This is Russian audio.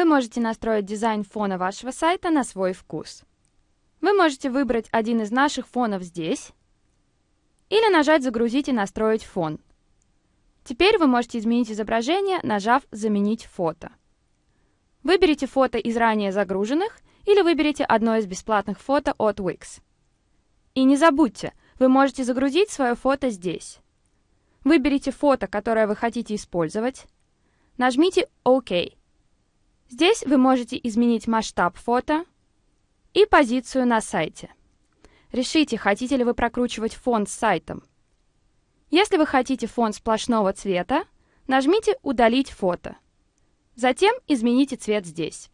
Вы можете настроить дизайн фона вашего сайта на свой вкус. Вы можете выбрать один из наших фонов здесь или нажать «Загрузить и настроить фон». Теперь вы можете изменить изображение, нажав «Заменить фото». Выберите фото из ранее загруженных или выберите одно из бесплатных фото от Wix. И не забудьте, вы можете загрузить свое фото здесь. Выберите фото, которое вы хотите использовать. Нажмите «Ок». OK. Здесь вы можете изменить масштаб фото и позицию на сайте. Решите, хотите ли вы прокручивать фон с сайтом. Если вы хотите фон сплошного цвета, нажмите «Удалить фото». Затем измените цвет здесь.